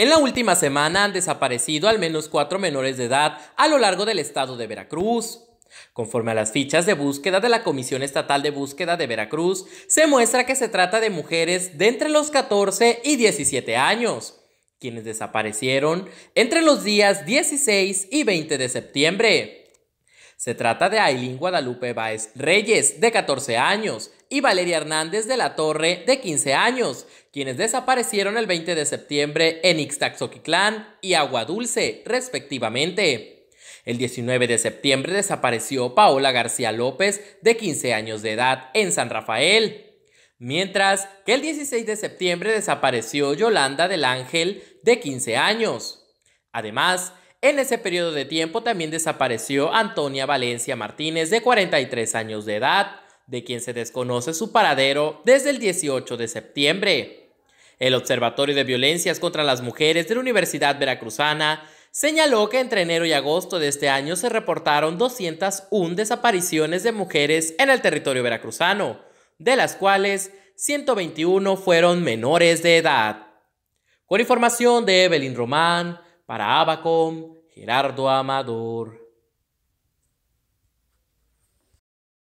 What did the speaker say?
En la última semana han desaparecido al menos cuatro menores de edad a lo largo del estado de Veracruz. Conforme a las fichas de búsqueda de la Comisión Estatal de Búsqueda de Veracruz, se muestra que se trata de mujeres de entre los 14 y 17 años, quienes desaparecieron entre los días 16 y 20 de septiembre. Se trata de Ailín Guadalupe Báez Reyes, de 14 años, y Valeria Hernández de la Torre, de 15 años, quienes desaparecieron el 20 de septiembre en Ixtaxoquitlán y Agua Dulce, respectivamente. El 19 de septiembre desapareció Paola García López, de 15 años de edad, en San Rafael. Mientras que el 16 de septiembre desapareció Yolanda del Ángel, de 15 años. Además, en ese periodo de tiempo también desapareció Antonia Valencia Martínez, de 43 años de edad, de quien se desconoce su paradero desde el 18 de septiembre. El Observatorio de Violencias contra las Mujeres de la Universidad Veracruzana señaló que entre enero y agosto de este año se reportaron 201 desapariciones de mujeres en el territorio veracruzano, de las cuales 121 fueron menores de edad. Con información de Evelyn Román, para Abacom, Gerardo Amador.